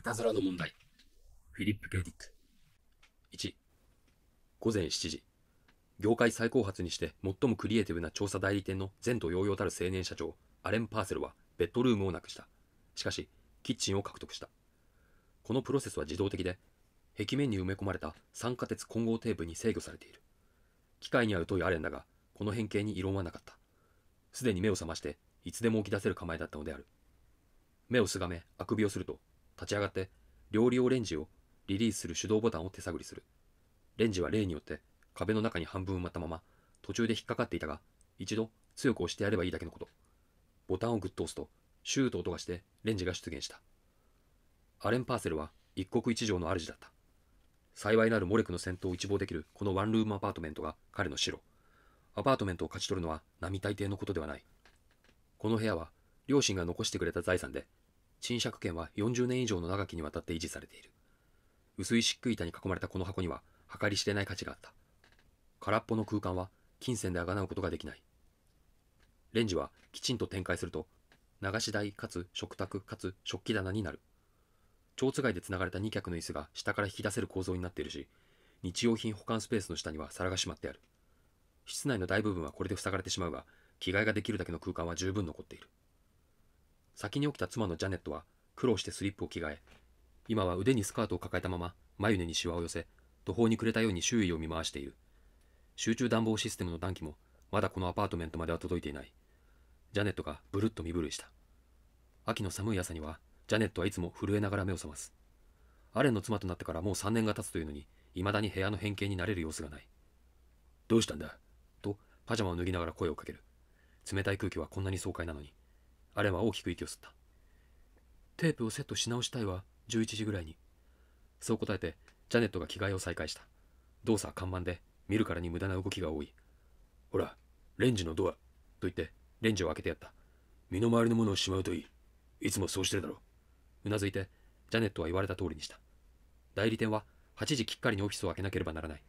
いたずらの問題。フィリップ・ケディック。1、午前7時。業界最高発にして最もクリエイティブな調査代理店の前途洋々たる青年社長、アレン・パーセルはベッドルームをなくした。しかし、キッチンを獲得した。このプロセスは自動的で、壁面に埋め込まれた酸化鉄混合テープに制御されている。機械には疎いアレンだが、この変形に異論はなかった。すでに目を覚まして、いつでも起き出せる構えだったのである。目をすがめ、あくびをすると、立ち上がって料理用レンジをリリースする手動ボタンを手探りする。レンジは例によって壁の中に半分埋まったまま途中で引っかかっていたが一度強く押してやればいいだけのこと。ボタンをグッと押すとシューと音がしてレンジが出現した。アレン・パーセルは一国一城の主だった。幸いなるモレクの戦闘を一望できるこのワンルームアパートメントが彼の城。アパートメントを勝ち取るのは並大抵のことではない。この部屋は両親が残してくれた財産で賃借権は40年以上の長きにわたって維持されている。薄い漆喰板に囲まれたこの箱には計り知れない価値があった。空っぽの空間は金銭で贖うことができない。レンジはきちんと展開すると、流し台かつ食卓かつ食器棚になる。蝶子がいでつながれた2脚の椅子が下から引き出せる構造になっているし、日用品保管スペースの下には皿がしまってある。室内の大部分はこれで塞がれてしまうが、着替えができるだけの空間は十分残っている。先に起きた妻のジャネットは苦労してスリップを着替え、今は腕にスカートを抱えたまま眉根にシワを寄せ、途方に暮れたように周囲を見回している。集中暖房システムの暖気もまだこのアパートメントまでは届いていない。ジャネットがブルッと身震いした。秋の寒い朝には、ジャネットはいつも震えながら目を覚ます。アレンの妻となってからもう3年が経つというのに、未だに部屋の変形になれる様子がない。どうしたんだと、パジャマを脱ぎながら声をかける。冷たい空気はこんなに爽快なのに。あれは大きく息を吸った。テープをセットし直したいわ、11時ぐらいに。そう答えて、ジャネットが着替えを再開した。動作は緩慢で、見るからに無駄な動きが多い。ほら、レンジのドア、と言って、レンジを開けてやった。身の回りのものをしまうといい。いつもそうしてるだろう。うなずいて、ジャネットは言われた通りにした。代理店は、8時きっかりにオフィスを開けなければならない。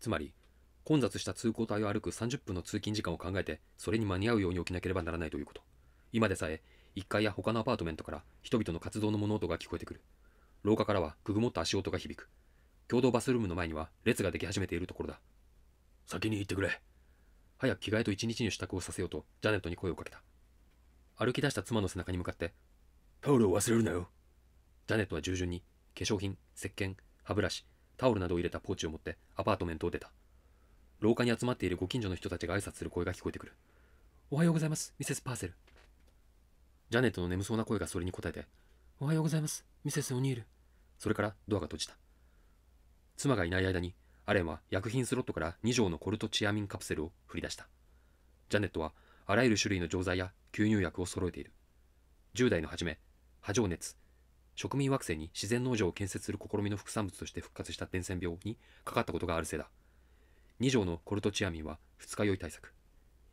つまり、混雑した通行帯を歩く30分の通勤時間を考えて、それに間に合うように起きなければならないということ。今でさえ、1階や他のアパートメントから人々の活動の物音が聞こえてくる。廊下からはくぐもった足音が響く。共同バスルームの前には列ができ始めているところだ。先に行ってくれ。早く着替えと一日に支度をさせようと、ジャネットに声をかけた。歩き出した妻の背中に向かって、タオルを忘れるなよ。ジャネットは従順に、化粧品、石鹸、歯ブラシ、タオルなどを入れたポーチを持ってアパートメントを出た。廊下に集まっているご近所の人たちが挨拶する声が聞こえてくる。おはようございます、ミセス・パーセル。ジャネットの眠そうな声がそれに答えて、おはようございます、ミセス・オニール。それからドアが閉じた。妻がいない間に、アレンは薬品スロットから2錠のコルトチアミンカプセルを振り出した。ジャネットはあらゆる種類の錠剤や吸入薬を揃えている。10代の初め、波状熱、植民惑星に自然農場を建設する試みの副産物として復活した伝染病にかかったことがあるせいだ。2錠のコルトチアミンは二日酔い対策。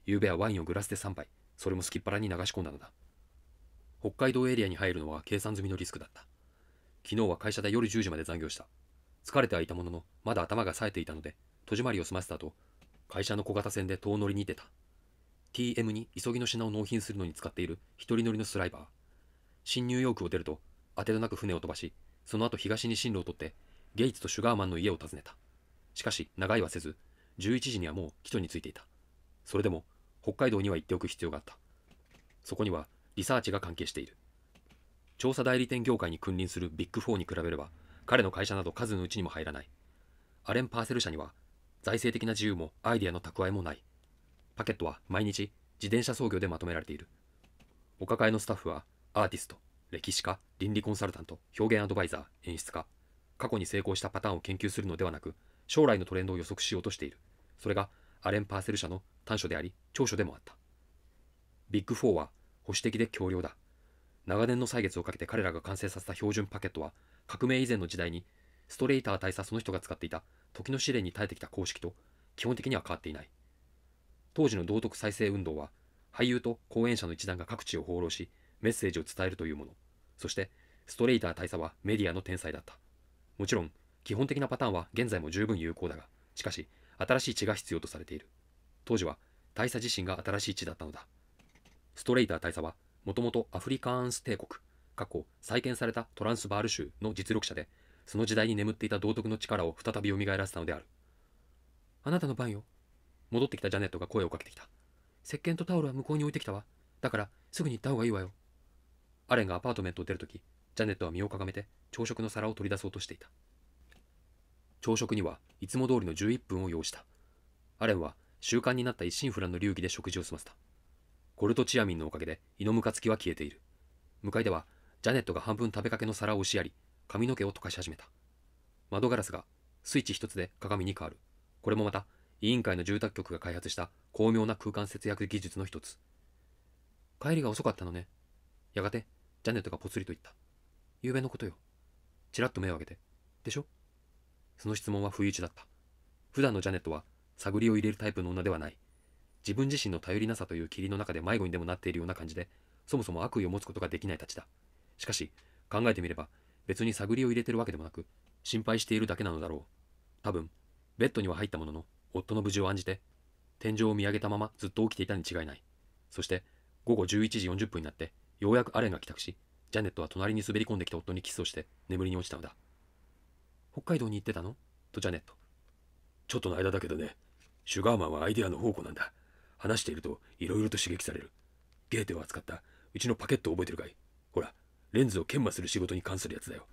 昨べはワインをグラスで3杯、それもすきっ腹に流し込んだのだ。北海道エリアに入るのは計算済みのリスクだった。昨日は会社で夜10時まで残業した。疲れてはいたものの、まだ頭が冴えていたので、戸締まりを済ませた後、会社の小型船で遠乗りに出た。TM に急ぎの品を納品するのに使っている一人乗りのスライバー。新ニューヨークを出ると、当てのなく船を飛ばし、その後東に進路を取って、ゲイツとシュガーマンの家を訪ねた。しかし、長いはせず、11時にはもう帰途に着いていた。それでも、北海道には行っておく必要があった。そこには、リサーチが関係している調査代理店業界に君臨するビッグ4に比べれば彼の会社など数のうちにも入らないアレン・パーセル社には財政的な自由もアイデアの蓄えもないパケットは毎日自転車操業でまとめられているお抱えのスタッフはアーティスト歴史家倫理コンサルタント表現アドバイザー演出家過去に成功したパターンを研究するのではなく将来のトレンドを予測しようとしているそれがアレン・パーセル社の短所であり長所でもあったビッグ4は保守的で強量だ。長年の歳月をかけて彼らが完成させた標準パケットは、革命以前の時代に、ストレイター大佐その人が使っていた時の試練に耐えてきた公式と基本的には変わっていない。当時の道徳再生運動は、俳優と講演者の一団が各地を放浪し、メッセージを伝えるというもの。そして、ストレイター大佐はメディアの天才だった。もちろん、基本的なパターンは現在も十分有効だが、しかし、新しい血が必要とされている。当時は、大佐自身が新しい血だったのだ。ストレイター大佐は、もともとアフリカーンス帝国、過去再建されたトランスバール州の実力者で、その時代に眠っていた道徳の力を再び蘇らせたのである。あなたの番よ。戻ってきたジャネットが声をかけてきた。石鹸とタオルは向こうに置いてきたわ。だから、すぐに行った方がいいわよ。アレンがアパートメントを出るとき、ジャネットは身をかがめて朝食の皿を取り出そうとしていた。朝食にはいつも通りの11分を要した。アレンは習慣になった一心不乱の流儀で食事を済ませた。ゴルトチアミンのおかげで胃のムカつきは消えている。向かいでは、ジャネットが半分食べかけの皿を押しやり、髪の毛を溶かし始めた。窓ガラスがスイッチ一つで鏡に変わる。これもまた、委員会の住宅局が開発した巧妙な空間節約技術の一つ。帰りが遅かったのね。やがて、ジャネットがぽつりと言った。夕べのことよ。ちらっと目をあげて。でしょその質問は不意打ちだった。普段のジャネットは、探りを入れるタイプの女ではない。自分自身の頼りなさという霧の中で迷子にでもなっているような感じで、そもそも悪意を持つことができないたちだ。しかし、考えてみれば、別に探りを入れてるわけでもなく、心配しているだけなのだろう。多分、ベッドには入ったものの、夫の無事を案じて、天井を見上げたままずっと起きていたに違いない。そして、午後11時40分になって、ようやくアレンが帰宅し、ジャネットは隣に滑り込んできた夫にキスをして、眠りに落ちたのだ。北海道に行ってたのとジャネット。ちょっとの間だけどね、シュガーマンはアイデアの宝庫なんだ。話していると色々と刺激される。ゲーテを扱ったうちのパケットを覚えてるかいほら、レンズを研磨する仕事に関するやつだよ。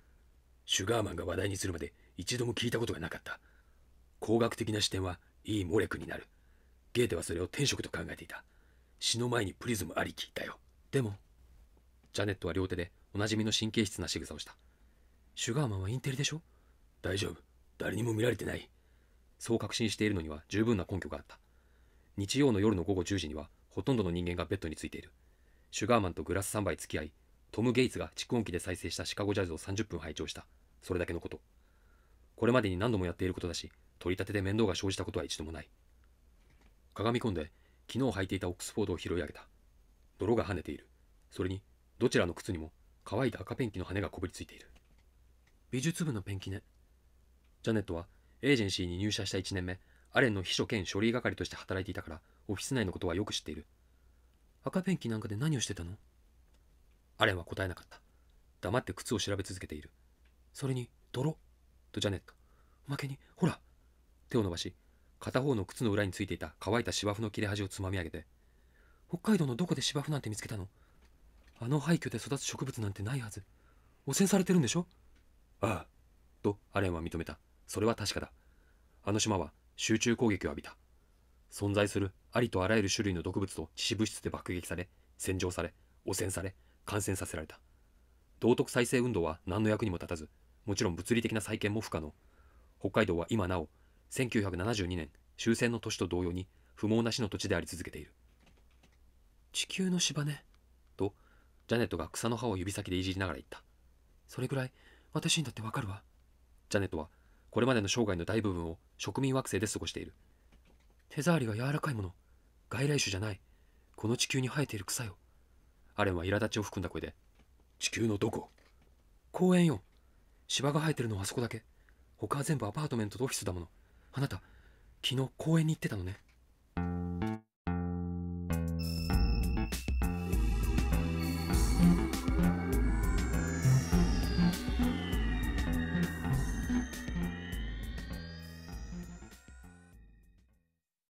シュガーマンが話題にするまで一度も聞いたことがなかった。工学的な視点はいいモレクになる。ゲーテはそれを天職と考えていた。死の前にプリズムありきだよ。でも、ジャネットは両手でおなじみの神経質な仕草をした。シュガーマンはインテリでしょ大丈夫。誰にも見られてない。そう確信しているのには十分な根拠があった。日曜の夜の午後10時にはほとんどの人間がベッドについているシュガーマンとグラス3杯付き合いトム・ゲイツが蓄音機で再生したシカゴジャズを30分拝聴したそれだけのことこれまでに何度もやっていることだし取り立てで面倒が生じたことは一度もないかがみ込んで昨日履いていたオックスフォードを拾い上げた泥が跳ねているそれにどちらの靴にも乾いた赤ペンキの羽がこびりついている美術部のペンキねジャネットはエージェンシーに入社した1年目アレンの秘書兼書類係として働いていたからオフィス内のことはよく知っている赤ペンキなんかで何をしてたのアレンは答えなかった黙って靴を調べ続けているそれに泥とジャネットおまけにほら手を伸ばし片方の靴の裏についていた乾いた芝生の切れ端をつまみ上げて北海道のどこで芝生なんて見つけたのあの廃墟で育つ植物なんてないはず汚染されてるんでしょああとアレンは認めたそれは確かだあの島は集中攻撃を浴びた。存在するありとあらゆる種類の毒物と致死物質で爆撃され、洗浄され、汚染され、感染させられた。道徳再生運動は何の役にも立たず、もちろん物理的な再建も不可能。北海道は今なお、1972年終戦の年と同様に不毛なしの土地であり続けている。地球の芝ね。と、ジャネットが草の葉を指先でいじりながら言った。それぐらい私にだってわかるわ。ジャネットはこれまでの生涯の大部分を植民惑星で過ごしている手触りが柔らかいもの外来種じゃないこの地球に生えている草よアレンは苛立ちを含んだ声で地球のどこ公園よ芝が生えてるのはあそこだけ他は全部アパートメントとオフィスだものあなた昨日公園に行ってたのね